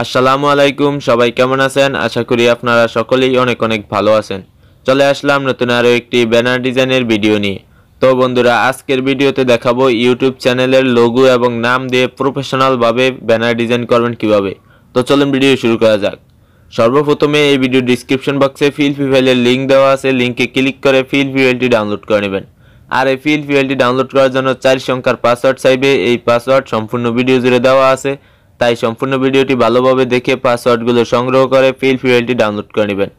আসসালামু আলাইকুম সবাই কেমন আছেন আশা করি আপনারা সকলেই অনেক অনেক ভালো আছেন চলে আসলাম নতুন আরও একটি ব্যানার ডিজাইনের ভিডিও নিয়ে তো বন্ধুরা আজকের ভিডিওতে দেখাবো ইউটিউব চ্যানেলের লোগো এবং নাম দিয়ে প্রফেশনালভাবে ব্যানার ডিজাইন করবেন কিভাবে তো চলুন ভিডিও শুরু করা যাক সর্বপ্রথমে এই ভিডিও ডিসক্রিপশন বক্সে ফিল ফাইলের লিঙ্ক দেওয়া আছে লিঙ্কে ক্লিক করে ফিল ফাইলটি ডাউনলোড করে নেবেন আর এই ফিল ফাইলটি ডাউনলোড করার জন্য চার সংখ্যার পাসওয়ার্ড চাইবে এই পাসওয়ার্ড সম্পূর্ণ ভিডিও জুড়ে দেওয়া আছে তাই সম্পূর্ণ ভিডিওটি ভালোভাবে দেখে পাসওয়ার্ডগুলো সংগ্রহ করে ফিল ফিউএলটি ডাউনলোড করে নেবেন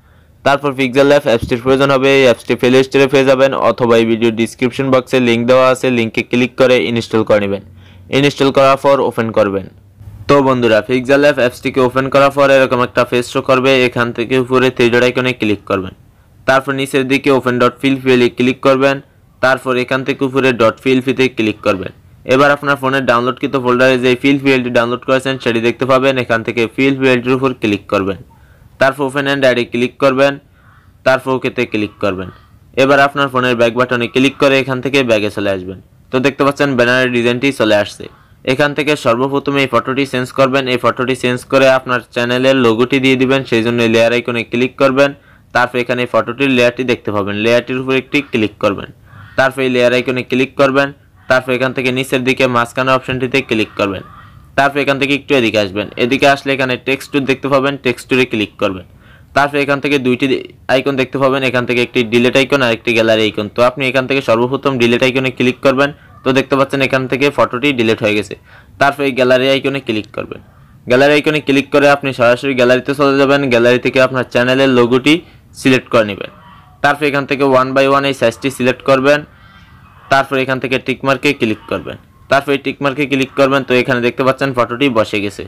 তারপর পিক্সেল অ্যাপ অ্যাপসটির প্রয়োজন হবে এই অ্যাপসটি প্লে স্টোরে পেয়ে যাবেন অথবা এই ভিডিও ডিসক্রিপশন বক্সে লিঙ্ক দেওয়া আছে লিঙ্কে ক্লিক করে ইনস্টল করে নেবেন ইনস্টল করার পর ওপেন করবেন তো বন্ধুরা পিক্সেল অ্যাপ অ্যাপসটিকে ওপেন করার পর এরকম একটা ফেস শো করবে এখান থেকে উপরে থ্রিডার আইকনে ক্লিক করবেন তারপর নিচের দিকে ওপেন ডট ফিল ফিলে ক্লিক করবেন তারপর এখান থেকে উপরে ডট ফিল ফিতে ক্লিক করবেন এবার আপনার ফোনের ডাউনলোডকৃত ফোল্ডারে যে ফিল পিএলটি ডাউনলোড করেছেন সেটি দেখতে পাবেন এখান থেকে ফিল পিএলটির উপর ক্লিক করবেন তারপর ওপেন অ্যান্ড অ্যাডে ক্লিক করবেন তারপর ওকেতে ক্লিক করবেন এবার আপনার ফোনের ব্যাক বাটনে ক্লিক করে এখান থেকে ব্যাগে চলে আসবেন তো দেখতে পাচ্ছেন ব্যানারের ডিজাইনটি চলে আসছে এখান থেকে সর্বপ্রথমে এই ফটোটি চেঞ্জ করবেন এই ফটোটি চেঞ্জ করে আপনার চ্যানেলের লোগোটি দিয়ে দিবেন সেই জন্য লেয়ার আইকনে ক্লিক করবেন তারপর এখানে ফটোটির লেয়ারটি দেখতে পাবেন লেয়ারটির উপর একটি ক্লিক করবেন তারপর এই লেয়ার আইকনে ক্লিক করবেন তারপর এখান থেকে নিচের দিকে মাঝখানের অপশানটিতে ক্লিক করবেন তারপর এখান থেকে একটু এদিকে আসবেন এদিকে আসলে এখানে টেক্সটুর দেখতে পাবেন টুরে ক্লিক করবেন তারপর এখান থেকে দুইটি আইকন দেখতে পাবেন এখান থেকে একটি ডিলেট আইকন আর একটি গ্যালারি আইকন তো আপনি এখান থেকে সর্বপ্রথম ডিলেট আইকনে ক্লিক করবেন তো দেখতে পাচ্ছেন এখান থেকে ফটোটি ডিলেট হয়ে গেছে তারপর এই গ্যালারি আইকনে ক্লিক করবেন গ্যালারি আইকনে ক্লিক করে আপনি সরাসরি গ্যালারিতে চলে যাবেন গ্যালারি থেকে আপনার চ্যানেলের লোগোটি সিলেক্ট করে নেবেন তারপর এখান থেকে ওয়ান বাই ওয়ান এই সাইজটি সিলেক্ট করবেন তারপর এখান থেকে টিকমার্কে ক্লিক করবেন তারপর এই টিকমার্কে ক্লিক করবেন তো এখানে দেখতে পাচ্ছেন ফটোটি বসে গেছে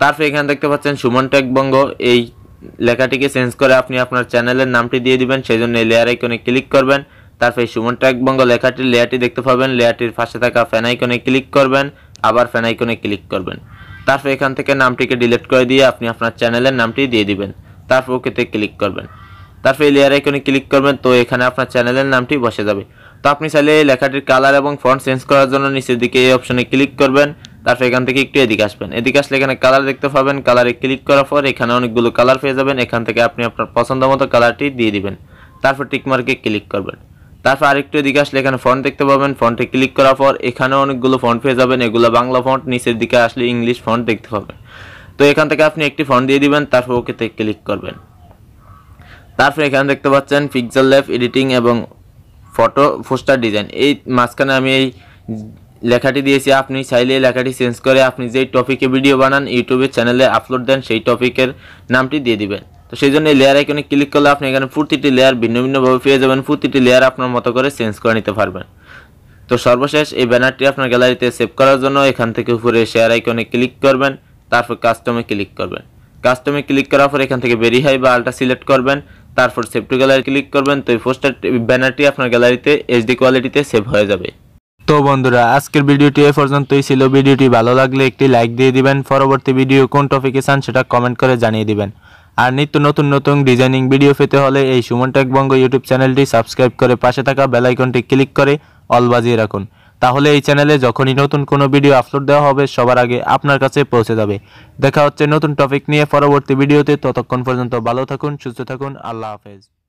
তারপর এখানে দেখতে পাচ্ছেন সুমন ট্যাগবঙ্গ এই লেখাটিকে চেঞ্জ করে আপনি আপনার চ্যানেলের নামটি দিয়ে দিবেন সেই জন্য এই লেয়ার আইকনে ক্লিক করবেন তারপর এই সুমন ট্যাগবঙ্গ লেখাটির লেয়ারটি দেখতে পাবেন লেয়ারটির পাশে থাকা ফ্যান আইকনে ক্লিক করবেন আবার ফ্যান আইকনে ক্লিক করবেন তারপর এখান থেকে নামটিকে ডিলিট করে দিয়ে আপনি আপনার চ্যানেলের নামটি দিয়ে দিবেন তারপর ওকেতে ক্লিক করবেন তারপর লেয়ার আইকনে ক্লিক করবেন তো এখানে আপনার চ্যানেলের নামটি বসে যাবে তো আপনি চাইলে এই লেখাটির কালার এবং ফন্ট চেঞ্জ করার জন্য নিচের দিকে এই অপশনে ক্লিক করবেন তারপর এখান থেকে একটু এদিকে আসবেন এদিকে আসলে এখানে কালার দেখতে পাবেন কালারে ক্লিক করার পর এখানে অনেকগুলো কালার পেয়ে যাবেন এখান থেকে আপনি আপনার পছন্দ মতো কালারটি দিয়ে দিবেন তারপর টিকমার্কে ক্লিক করবেন তারপর আরেকটু এদিকে আসলে এখানে ফন্ট দেখতে পাবেন ফন্টে ক্লিক করার পর এখানে অনেকগুলো ফন্ট পেয়ে যাবেন এগুলো বাংলা ফন্ট নিচের দিকে আসলে ইংলিশ ফন্ট দেখতে পাবেন তো এখান থেকে আপনি একটি ফন্ট দিয়ে দিবেন তারপর ওকেতে ক্লিক করবেন তারপরে এখানে দেখতে পাচ্ছেন পিক্সেল লেফ এডিটিং এবং ফটো ফোস্টার ডিজাইন এই মাঝখানে আমি এই লেখাটি দিয়েছি আপনি চাইলে এই লেখাটি চেঞ্জ করে আপনি যেই টপিকে ভিডিও বানান ইউটিউবের চ্যানেলে আপলোড দেন সেই টপিকের নামটি দিয়ে দিবেন তো সেই জন্য এই লেয়ার আইকনে ক্লিক করলে আপনি এখানে প্রতিটি লেয়ার ভিন্ন ভিন্নভাবে পেয়ে যাবেন প্রতিটি লেয়ার আপনার মতো করে চেঞ্জ করে নিতে পারবেন তো সর্বশেষ এই ব্যানারটি আপনার গ্যালারিতে সেভ করার জন্য এখান থেকে উপরে শেয়ার আইকনে ক্লিক করবেন তারপর কাস্টমে ক্লিক করবেন কাস্টমে ক্লিক করার পর এখান থেকে বেরি হাই বা আলট্রা সিলেক্ট করবেন তারপর সেভ টু গ্যালারি ক্লিক করবেন তো এই পোস্টার ব্যানারটি আপনার গ্যালারিতে এইচডি কোয়ালিটিতে সেভ হয়ে যাবে তো বন্ধুরা আজকের ভিডিওটি এ পর্যন্তই ছিল ভিডিওটি ভালো লাগলে একটি লাইক দিয়ে দিবেন পরবর্তী ভিডিও কোন টপিকে চান সেটা কমেন্ট করে জানিয়ে দিবেন আর নিত্য নতুন নতুন ডিজাইনিং ভিডিও পেতে হলে এই সুমন টেকবঙ্গ বঙ্গ ইউটিউব চ্যানেলটি সাবস্ক্রাইব করে পাশে থাকা বেলাইকনটি ক্লিক করে অল বাজিয়ে রাখুন তাহলে এই চ্যানেলে যখনই নতুন কোনো ভিডিও আপলোড দেওয়া হবে সবার আগে আপনার কাছে পৌঁছে যাবে দেখা হচ্ছে নতুন টপিক নিয়ে পরবর্তী ভিডিওতে ততক্ষণ পর্যন্ত ভালো থাকুন সুস্থ থাকুন আল্লাহ হাফেজ